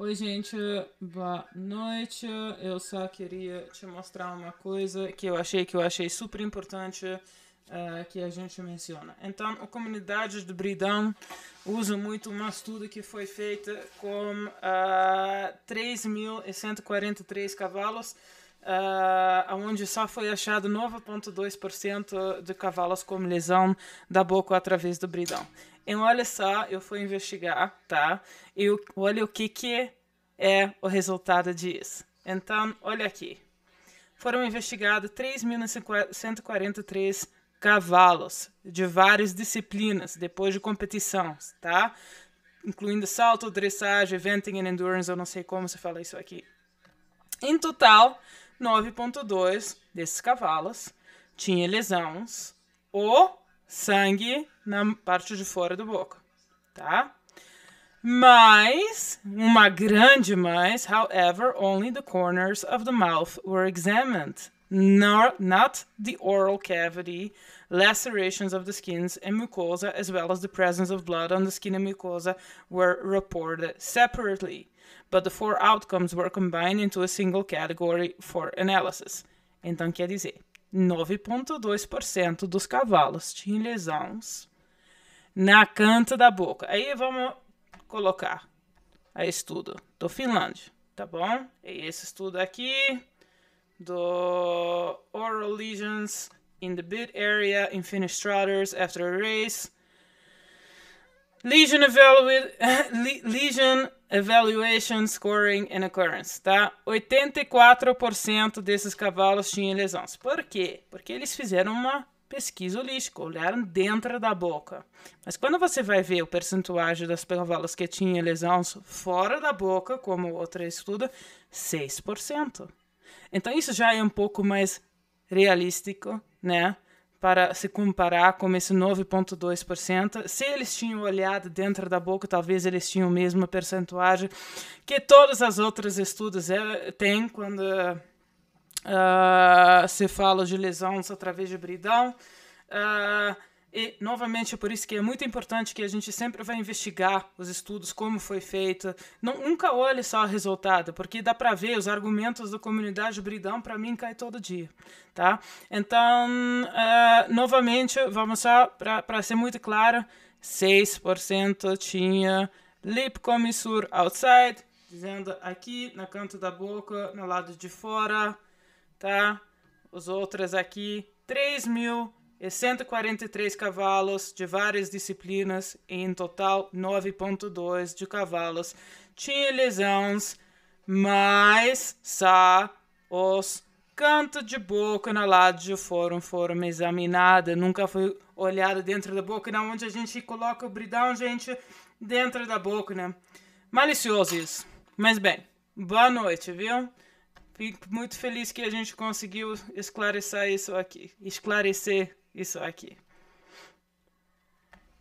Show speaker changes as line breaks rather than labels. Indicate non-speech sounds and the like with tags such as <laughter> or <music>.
Oi, gente, boa noite. Eu só queria te mostrar uma coisa que eu achei que eu achei super importante uh, que a gente menciona. Então, a comunidade de Bridão usa muito um estudo que foi feita com uh, eh, 3.143 cavalos uh, onde só foi achado 9,2% de cavalos com lesão da boca através do bridão. E olha só, eu fui investigar, tá? E olha o que, que é o resultado disso. Então, olha aqui. Foram investigados 3.143 cavalos de várias disciplinas depois de competições, tá? Incluindo salto, dressage, eventing and endurance, eu não sei como se fala isso aqui. Em total, 9.2 desses cavalos tinha lesões ou sangue na parte de fora do boca, tá? Mas, uma grande mais, however, only the corners of the mouth were examined nor, not the oral cavity, lacerations of the skins and mucosa, as well as the presence of blood on the skin and mucosa, were reported separately, but the four outcomes were combined into a single category for analysis. Então quer dizer, 9,2% dos cavalos tinham lesões na canta da boca. Aí vamos colocar a estudo do Finlândia, tá bom? E esse estudo aqui do Oral Legions in the bid area in Finnish Trotters after a race. Legion, evalu <laughs> Legion Evaluation Scoring and Occurrence, tá? 84% desses cavalos tinham lesões. Por quê? Porque eles fizeram uma pesquisa holística, olharam dentro da boca. Mas quando você vai ver o percentuagem das cavalos que tinham lesões fora da boca, como outra estuda, 6%. Então isso já é um pouco mais realístico, né? Para se comparar com esse 9,2%. Se eles tinham olhado dentro da boca, talvez eles tinham a mesma percentagem que todas as outras estudos é, têm quando uh, se fala de lesões através de bridão. Uh, e, novamente, é por isso que é muito importante que a gente sempre vai investigar os estudos, como foi feita. Não, nunca olhe só o resultado, porque dá para ver os argumentos da comunidade bridão, para mim, cai todo dia. tá? Então, uh, novamente, vamos só, para ser muito claro, 6% tinha lip commissure outside, dizendo aqui, na canto da boca, no lado de fora, tá? Os outros aqui, 3 mil é e 143 cavalos de várias disciplinas e em total 9.2 de cavalos. Tinha lesões, mas só os cantos de boca na de foram foram examinados. Nunca foi olhado dentro da boca, não, onde a gente coloca o bridão, gente, dentro da boca, né? Malicioso isso. Mas bem, boa noite, viu? Fico muito feliz que a gente conseguiu esclarecer isso aqui. Esclarecer isso aqui.